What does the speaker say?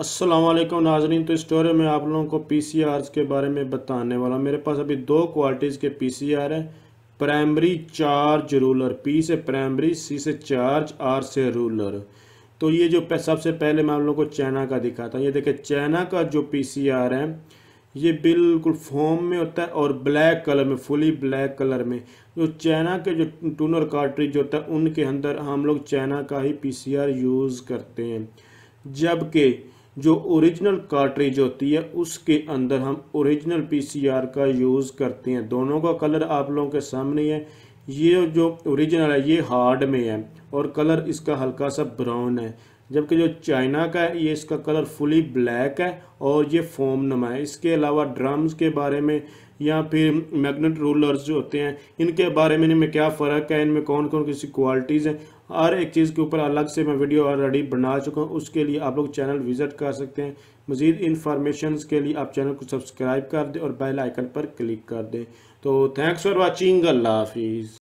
असलम नाजरीन तो स्टोरे में आप लोगों को पी सी आर के बारे में बताने वाला मेरे पास अभी दो क्वालिटीज़ के पी सी आर है प्राइमरी चार्ज रूलर पी से प्राइमरी सी से चार्ज आर से रूलर तो ये जो सबसे पहले मैं आप लोगों को चाइना का दिखाता हूँ ये देखें चाइना का जो पी सी आर है ये बिल्कुल फॉर्म में होता है और ब्लैक कलर में फुली ब्लैक कलर में जो चाइना के जो टूनर कार्ट्रिज होता है उनके अंदर हम लोग चाइना का ही पी सी आर यूज़ करते हैं जबकि जो ओरिजिनल कार्ट्रिज होती है उसके अंदर हम ओरिजिनल पीसीआर का यूज़ करते हैं दोनों का कलर आप लोगों के सामने है ये जो ओरिजिनल है ये हार्ड में है और कलर इसका हल्का सा ब्राउन है जबकि जो चाइना का है ये इसका कलर फुली ब्लैक है और ये फोम नमा है इसके अलावा ड्रम्स के बारे में या फिर मैग्नेट रूलर्स जो होते हैं इनके बारे में इनमें क्या फ़र्क है इनमें कौन कौन किसी क्वालिटीज़ हैं हर एक चीज़ के ऊपर अलग से मैं वीडियो ऑलरेडी बना चुका हूँ उसके लिए आप लोग चैनल विज़िट कर सकते हैं मज़ीद इन्फॉर्मेशन के लिए आप चैनल को सब्सक्राइब कर दें और बेल आइकन पर क्लिक कर दें तो थैंक्स फॉर वॉचिंग अल्लाह हाफिज़